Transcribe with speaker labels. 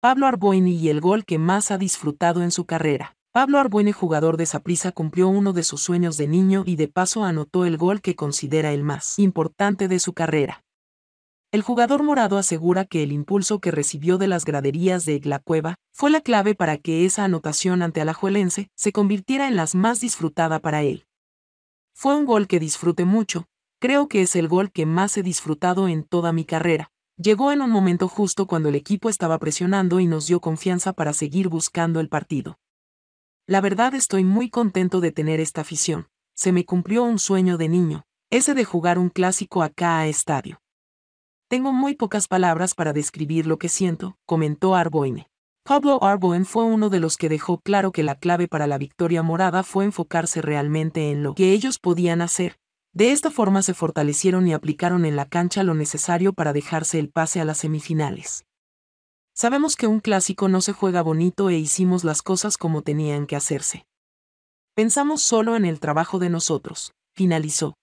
Speaker 1: Pablo Arboini y el gol que más ha disfrutado en su carrera. Pablo Arbuene, jugador de Saprissa, cumplió uno de sus sueños de niño y de paso anotó el gol que considera el más importante de su carrera. El jugador morado asegura que el impulso que recibió de las graderías de la cueva fue la clave para que esa anotación ante Alajuelense se convirtiera en la más disfrutada para él. Fue un gol que disfruté mucho, creo que es el gol que más he disfrutado en toda mi carrera, Llegó en un momento justo cuando el equipo estaba presionando y nos dio confianza para seguir buscando el partido. La verdad estoy muy contento de tener esta afición. Se me cumplió un sueño de niño, ese de jugar un clásico acá a estadio. Tengo muy pocas palabras para describir lo que siento, comentó Arboine. Pablo Arboine fue uno de los que dejó claro que la clave para la victoria morada fue enfocarse realmente en lo que ellos podían hacer, de esta forma se fortalecieron y aplicaron en la cancha lo necesario para dejarse el pase a las semifinales. Sabemos que un clásico no se juega bonito e hicimos las cosas como tenían que hacerse. Pensamos solo en el trabajo de nosotros, finalizó.